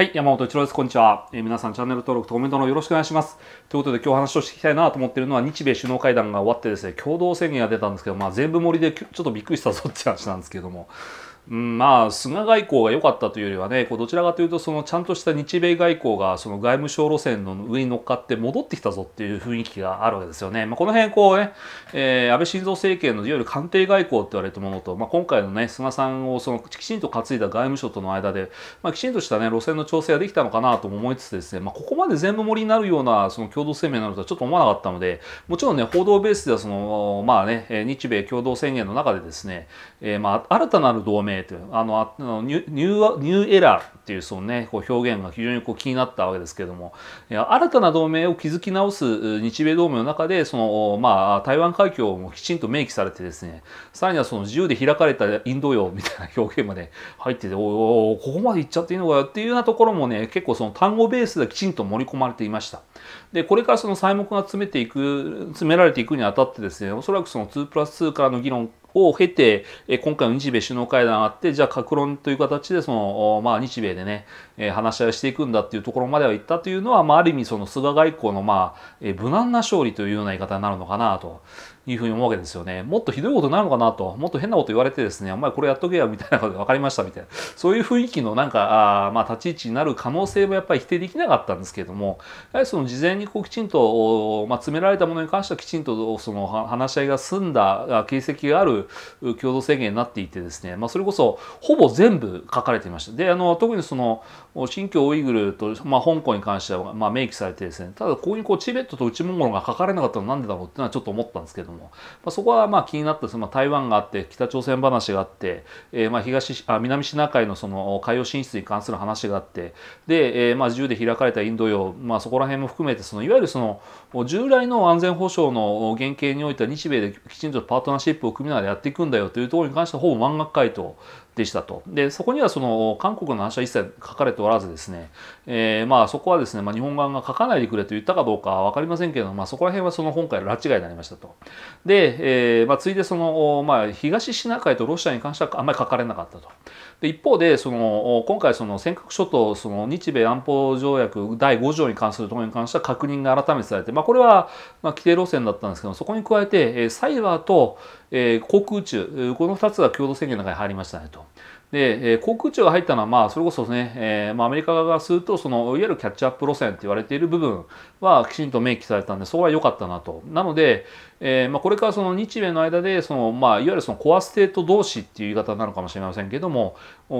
はい、山本一郎です。こんにちは、えー、皆さん、チャンネル登録とコメントのよろしくお願いします。ということで、今日話をしていきたいなと思ってるのは、日米首脳会談が終わってですね、共同宣言が出たんですけど、まあ、全部盛りでちょっとびっくりしたぞって話なんですけども、うん、まあ菅外交が良かったというよりはねこうどちらかというとそのちゃんとした日米外交がその外務省路線の上に乗っかって戻ってきたぞっていう雰囲気があるわけですよね。まあ、この辺こうね、えー、安倍晋三政権のいわゆる官邸外交って言われたものと、まあ、今回のね菅さんをそのきちんと担いだ外務省との間で、まあ、きちんとしたね路線の調整ができたのかなとも思いつつですね、まあ、ここまで全部盛りになるようなその共同声明になるとはちょっと思わなかったのでもちろんね報道ベースではそのまあね日米共同宣言の中でですね、えー、まあ新たなる同盟明というあのあのニュニューニューエラーっていうその、ね、こう表現が非常にこう気になったわけですけれどもいや新たな同盟を築き直す日米同盟の中でその、まあ、台湾海峡もきちんと明記されてですねさらにはその自由で開かれたインド洋みたいな表現まで入ってておおここまで行っちゃっていいのかよっていうようなところもね結構その単語ベースできちんと盛り込まれていました。でこれからその材木が詰めていく詰められていくにあたってですねおそらくその2プラス2からの議論を経て、今回の日米首脳会談があって、じゃあ、格論という形で、その、まあ、日米でね、話し合いをしていくんだっていうところまでは行ったというのは、まあ、ある意味、その、菅外交の、まあ、無難な勝利というような言い方になるのかなと。いうふうに思うわけですよね。もっとひどいことないのかなと、もっと変なこと言われてですね、お前これやっとけよみたいなことで分かりましたみたいな、そういう雰囲気のなんか、あまあ、立ち位置になる可能性もやっぱり否定できなかったんですけれども、やはりその事前にこうきちんと、まあ、詰められたものに関してはきちんとその話し合いが済んだ形跡がある共同宣言になっていてですね、まあ、それこそほぼ全部書かれていました。で、あの特にその新疆ウイグルと、まあ、香港に関しては、まあ、明記されてですね、ただここにこうチベットと内モンゴルが書かれなかったのはなんでだろうっていうのはちょっと思ったんですけどども、まあ、そこはまあ気になったその台湾があって北朝鮮話があって、えー、まあ東あ南シナ海のその海洋進出に関する話があってで、えー、まあ自由で開かれたインド洋、まあ、そこら辺も含めてそのいわゆるその従来の安全保障の原型においては日米できちんとパートナーシップを組みながらやっていくんだよというところに関してはほぼ満額回答でしたと。で、そこにはその韓国の話は一切書かれておらずですね、えー、まあそこはですね、まあ、日本側が書かないでくれと言ったかどうかは分かりませんけれども、まあ、そこら辺はその今回拉致外になりましたと。で、えー、まあ、ついでその、まあ、東シナ海とロシアに関してはあんまり書かれなかったと。で一方でその今回その尖閣諸島その日米安保条約第5条に関するところに関しては確認が改めてされて、まあ、これはまあ規定路線だったんですけどそこに加えてサイバーとえー、航空宇宙、この2つが共同宣言の中に入りましたねと。で、えー、航空宙が入ったのは、まあ、それこそですね、えー、まあ、アメリカ側がすると、その、いわゆるキャッチアップ路線って言われている部分はきちんと明記されたんで、そこは良かったなと。なので、えー、まあ、これからその日米の間で、その、まあ、いわゆるそのコアステート同士っていう言い方なのかもしれませんけども、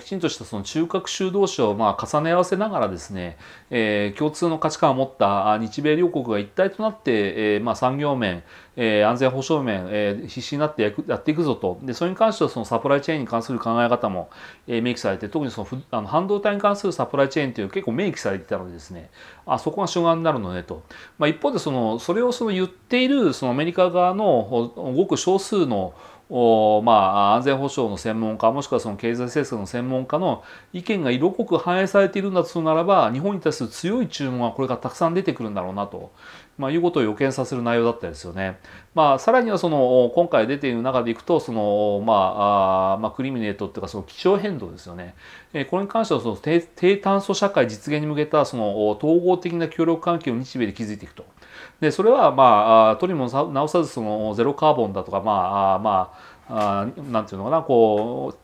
きちんとしたその中核州同士を、まあ、重ね合わせながらですね、えー、共通の価値観を持った日米両国が一体となって、えー、まあ、産業面、えー、安全保障面、えー、必死になってややっていくぞとでそれに関してはそのサプライチェーンに関する考え方も、えー、明記されて特にそのあの半導体に関するサプライチェーンという結構明記されていたのでですねあそこが主眼になるのねと、まあ、一方でそのそれをその言っているそのアメリカ側のごく少数のおまあ、安全保障の専門家もしくはその経済政策の専門家の意見が色濃く反映されているんだとするならば日本に対する強い注文はこれからたくさん出てくるんだろうなとまあ、いうことを予見させる内容だったですよね。まあ、さらにはその今回出ている中でいくとその、まあ、あまあクリミネートっていうかその気象変動ですよね。えこれに関してはその低炭素社会実現に向けたその統合的な協力関係を日米で築いていくと。でそれはまあ取りも直さずそのゼロカーボンだとかまあまああなんていうのかなこう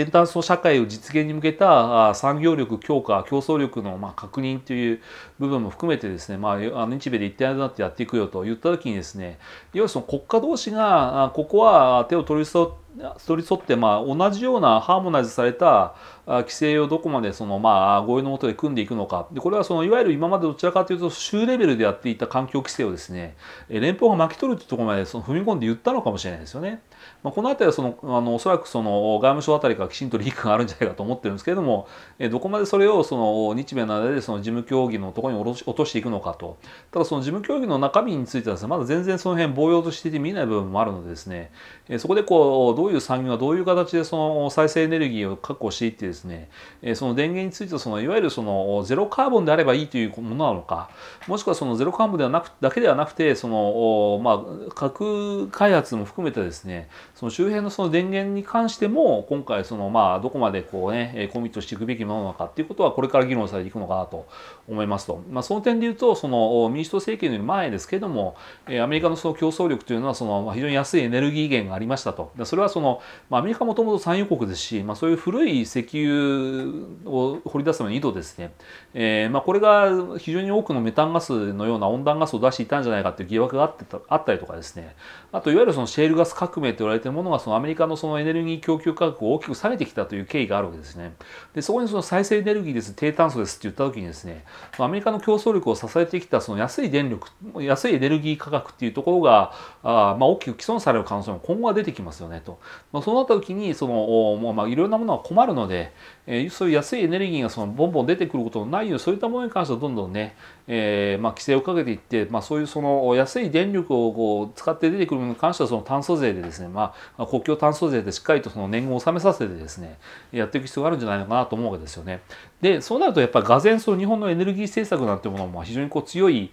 転炭素社会を実現に向けた産業力強化競争力のま確認という部分も含めてですね、まあ、日米で一体となってやっていくよと言った時にですねいわゆるその国家同士がここは手を取り添って取り添ってまあ同じようなハーモナイズされた規制をどこまでそのまあ合意のもとで組んでいくのかでこれはそのいわゆる今までどちらかというと州レベルでやっていた環境規制をですね連邦が巻き取るというところまでその踏み込んで言ったのかもしれないですよね。まあ、この辺りはそのあのおそらくその外務省あたりからきちんとリークがあるんじゃないかと思ってるんですけれども、えどこまでそれをその日米の間でその事務協議のところに落とし落としていくのかと、ただその事務協議の中身についてはです、ね、まだ全然その辺、ぼうようとしていて見えない部分もあるのでです、ね、えそこでこうどういう産業がどういう形でその再生エネルギーを確保していってです、ね、えその電源についてはそのいわゆるそのゼロカーボンであればいいというものなのか、もしくはそのゼロカーボンではなくだけではなくて、そのまあ、核開発も含めてですねその周辺のその電源に関しても、今回、そのまあ、どこまでこうね、コミットしていくべきものなのかっていうことは、これから議論されていくのかなと思いますと。まあ、その点で言うと、その民主党政権より前ですけれども、アメリカのその競争力というのは、その非常に安いエネルギー源がありましたと。それはその、まあ、アメリカもともと産油国ですし、まあ、そういう古い石油を掘り出すのに井戸ですね、えー、まあ、これが非常に多くのメタンガスのような温暖ガスを出していたんじゃないかという疑惑があってたあったりとかですね、あといわゆるそのシェールガス革命と言われているものがそのアメリカのそのエネルギー供給価格を大きく下げてきたという経緯があるわけですね。でそこにその再生エネルギーです低炭素ですって言った時にですねアメリカの競争力を支えてきたその安い電力安いエネルギー価格っていうところがあ、まあ、大きく毀損される可能性も今後は出てきますよねと。まあ、そうなった時にそのもうまあいろんなものが困るので、えー、そういう安いエネルギーがそのボンボン出てくることのないようそういったものに関してはどんどんね、えー、まあ規制をかけていって、まあ、そういうその安い電力をこう使って出てくるものに関してはその炭素税でですねあ国境炭素税でしっかりとその年貢を納めさせてですね、やっていく必要があるんじゃないのかなと思うわけですよね。でそうなるとやっぱりがぜんその日本のエネルギー政策なんてものも非常にこう強い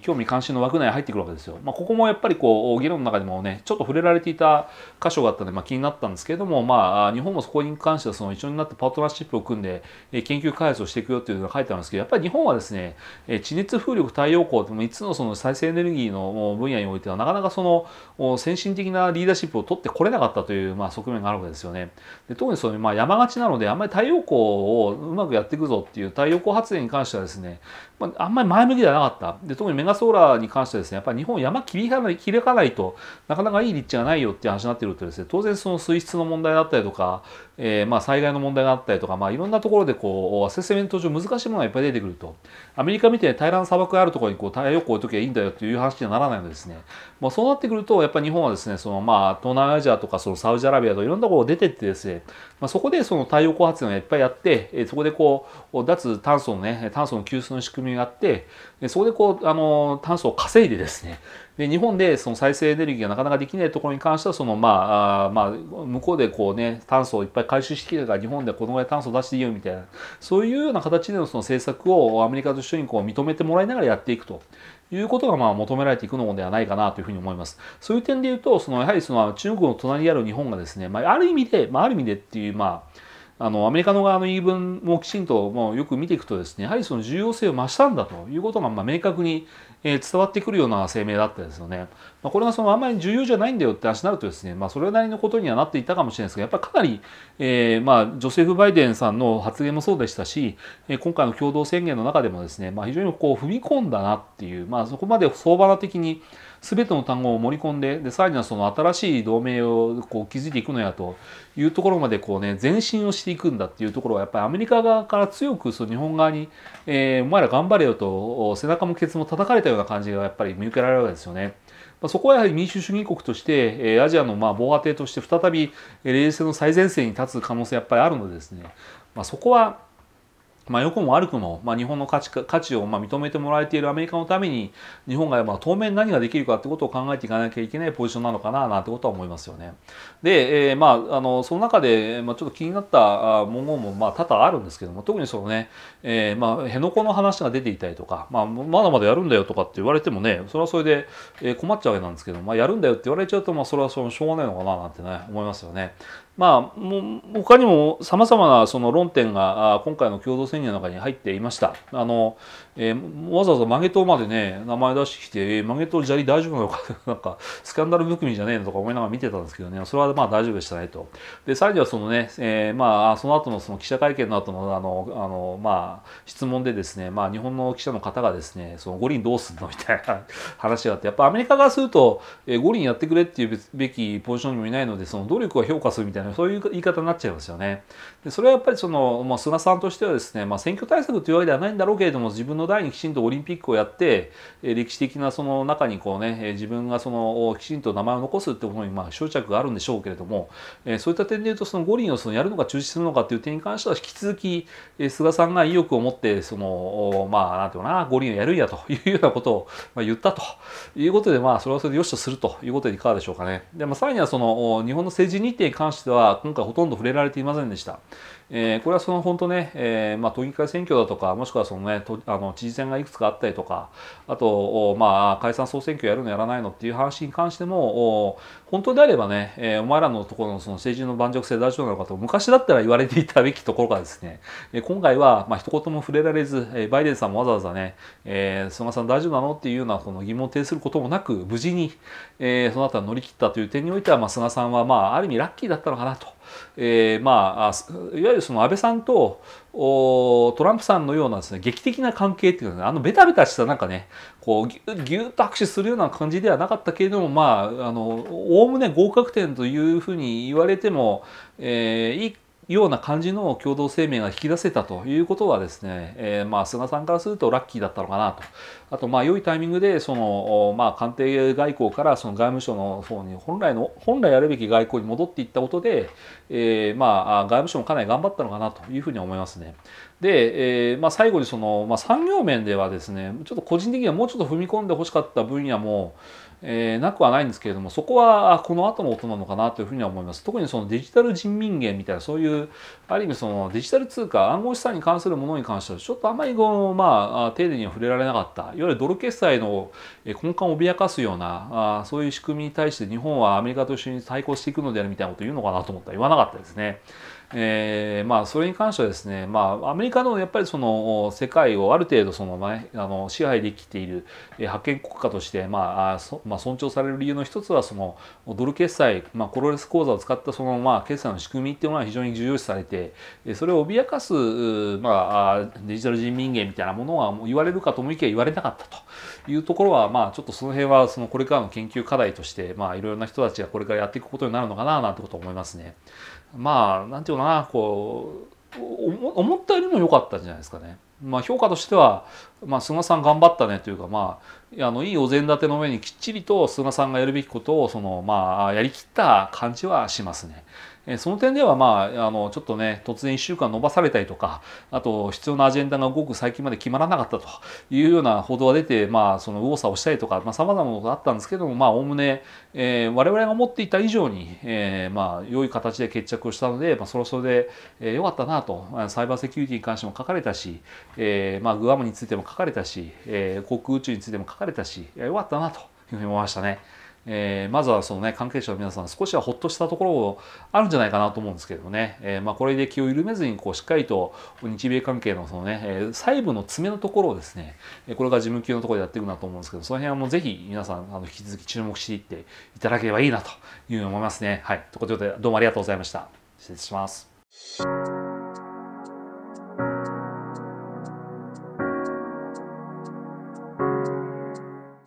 興味関心の枠内に入ってくるわけですよ。まあ、ここもやっぱりこう議論の中でもねちょっと触れられていた箇所があったんで、まあ、気になったんですけれども、まあ、日本もそこに関してはその一緒になってパートナーシップを組んで研究開発をしていくよっていうのが書いてあるんですけどやっぱり日本はですね地熱風力太陽光ってもつのその再生エネルギーの分野においてはなかなかその先進的なリーダーシップを取ってこれなかったというまあ側面があるわけですよね。で特にそのまあ山がちなのであんまり太陽光をうまくやってっていくぞっていう太陽光発電に関してはですね、まあ、あんまり前向きではなかったで特にメガソーラーに関してはですねやっぱり日本山切り離開かないとなかなかいい立地がないよっていう話になってるとですね当然その水質の問題だったりとか、えー、まあ災害の問題があったりとか、まあ、いろんなところでこうアセスメント上難しいものがいっぱい出てくるとアメリカみたいに平らな砂漠があるところにこう太陽光を置いときゃいいんだよという話にはならないのですね、まあ、そうなってくるとやっぱり日本はですねそのまあ東南アジアとかそのサウジアラビアとかいろんなところ出てってですね、まあ、そこでその太陽光発電をいっぱいやって、えそこでこう脱炭素のね炭素の吸収の仕組みがあってそこでこうあの炭素を稼いでですねで日本でその再生エネルギーがなかなかできないところに関してはその、まあ、まあ向こうでこうね炭素をいっぱい回収してきたから日本でこのぐらい炭素出していいよみたいなそういうような形でのその政策をアメリカと一緒にこう認めてもらいながらやっていくということがまあ求められていくのではないかなというふうに思います。そういう点で言うと、そのやはりその中国の隣にある日本がですね、まあ、ある意味で、まあ、ある意味でっていう、まあ、あのアメリカの側の言い分もきちんともうよく見ていくとですねやはりその重要性を増したんだということがまあ明確に、え伝わってくるような声明だったですよね。まあ、これがそのあんまり重要じゃないんだよって話になるとですね、まあ、それなりのことにはなっていたかもしれないですがやっぱりかなり、えー、まあジョセフ・バイデンさんの発言もそうでしたし、え今回の共同宣言の中でもですね、まあ、非常にこう踏み込んだなっていう、まあ、そこまで相場的に。全ての単語を盛り込んででさらにはその新しい同盟をこう築いていくのやというところまでこうね前進をしていくんだっていうところはやっぱりアメリカ側から強くその日本側に、えー、お前ら頑張れよと背中もケツも叩かれたような感じがやっぱり見受けられるわけですよね。まあ、そこはやはり民主主義国として、えアジアのまあ防波堤として再び冷戦の最前線に立つ可能性やっぱりあるのでですね、まあ、そこはまあ、良くも悪くも、まあ、日本の価値価値をまあ認めてもらえているアメリカのために日本がまあ当面何ができるかってことを考えていかなきゃいけないポジションなのかななんてことは思いますよね。で、えー、まああのその中で、まあ、ちょっと気になった文言もまあ多々あるんですけども特にそのね、えー、まあ辺野古の話が出ていたりとか、まあ、まだまだやるんだよとかって言われてもねそれはそれで困っちゃうわけなんですけど、まあ、やるんだよって言われちゃうと、まあ、それはそのしょうがないのかななんてね思いますよね。まあ、もう他にもさまざまなその論点が今回の共同宣言の中に入っていました。あのえー、わざわざ曲げ党までね名前出してきて、えー、曲げ党砂利大丈夫なのか なんかスキャンダル含みじゃねえのとか思いながら見てたんですけどねそれはまあ大丈夫でしたねと。でさらにはそのね、えー、まあその後のその記者会見の後のあのあのまあ質問でですねまあ日本の記者の方がですねその五輪どうすんのみたいな 話があってやっぱアメリカからすると、えー、五輪やってくれっていうべきポジションにもいないのでその努力は評価するみたいなそういう言い方になっちゃいますよね。でそれはやっぱりその、まあ、菅さんとしてはですね、まあ、選挙対策というわけではないんだろうけれども自分の代にきちんとオリンピックをやって歴史的なその中にこうね自分がそのきちんと名前を残すってことにまあ執着があるんでしょうけれども、えそういった点でいうとその五輪をそのやるのか中止するのかっていう点に関しては引き続き、え菅さんが意欲を持ってそのまあなんていうかな五輪をやるんやというようなことを、まあ、言ったということでまあそれはそれでよしとするということでいかがでしょうかね。でまあ、さらにはその日本の政治日程に関してはは今回ほとんど触れられていませんでしたえー、これはその本当ね、えーまあ、都議会選挙だとか、もしくはその、ね、あの知事選がいくつかあったりとか、あと、まあ、解散・総選挙やるのやらないのっていう話に関しても、本当であればね、えー、お前らのところのその政治の盤石性大丈夫なのかと、昔だったら言われていたべきところがですね、えー、今回はまあ一言も触れられず、えー、バイデンさんもわざわざね、えー、菅さん大丈夫なのっていうようなこの疑問を呈することもなく、無事に、えー、その後は乗り切ったという点においては、まあ、菅さんはまあある意味ラッキーだったのかなと。えー、まあいわゆるその安倍さんとトランプさんのようなですね劇的な関係っていうのは、ね、あのベタベタしたなんかねこうぎゅっと握手するような感じではなかったけれどもまああのおおむね合格点というふうに言われても、えー、いいような感じの共同声明が引き出せたということはですね、えー、まあ菅さんからするとラッキーだったのかなとあとまあ良いタイミングでそのまあ官邸外交からその外務省の方に本来の本来やるべき外交に戻っていったことで、えー、まあ外務省もかなり頑張ったのかなというふうに思いますね。で、えーまあ、最後にその、まあ、産業面ではですねちょっと個人的にはもうちょっと踏み込んでほしかった分野も、えー、なくはないんですけれどもそこはこの後の音なのかなというふうには思います特にそのデジタル人民元みたいなそういうある意味そのデジタル通貨暗号資産に関するものに関してはちょっとあまりこう、まあ、丁寧には触れられなかったいわゆるドル決済の根幹を脅かすようなあそういう仕組みに対して日本はアメリカと一緒に対抗していくのであるみたいなことを言うのかなと思ったら言わなかったですね。えーまあ、それに関してはですね、まあ、アメリカのやっぱりその世界をある程度その、ね、あの支配できている覇権国家として、まあそまあ、尊重される理由の一つはそのドル決済、まあ、コロレス口座を使ったその、まあ、決済の仕組みっていうのは非常に重要視されてそれを脅かす、まあ、デジタル人民元みたいなものは言われるかと思いきや言われなかったというところは、まあ、ちょっとその辺はそのこれからの研究課題として、まあ、いろいろな人たちがこれからやっていくことになるのかななんてことを思いますね。まあ、なんていうなこう思ったよりも良かったんじゃないですかね。まあ、評価としては、まあ、菅さん頑張ったねというか、まあ、あのいいお膳立ての上にきっちりと菅さんがやるべきことをその、まあ、やりきった感じはしますね。その点では、まあ、あのちょっとね突然1週間延ばされたりとかあと必要なアジェンダが動く最近まで決まらなかったというような報道が出て、まあ、その右往左往したりとかさまざ、まなことがあったんですけどもまあおおむね、えー、我々が思っていた以上に、えー、まあ良い形で決着をしたので、まあ、そろそろで、えー、よかったなとサイバーセキュリティに関しても書かれたし、えーまあ、グアムについても書かれたし、えー、航空宇宙についても書かれたしよかったなというふうに思いましたね。えー、まずはその、ね、関係者の皆さん少しはほっとしたところあるんじゃないかなと思うんですけれどもね、えー、まあ、これで気を緩めずにこうしっかりと日米関係のその、ね、えー、細部の詰めのところをですねこれが事務級のところでやっていくなと思うんですけどその辺はもうぜひ皆さんあの引き続き注目していっていただければいいなというふうに思いますね。はい、ということでどうもありがとうございました。失礼します。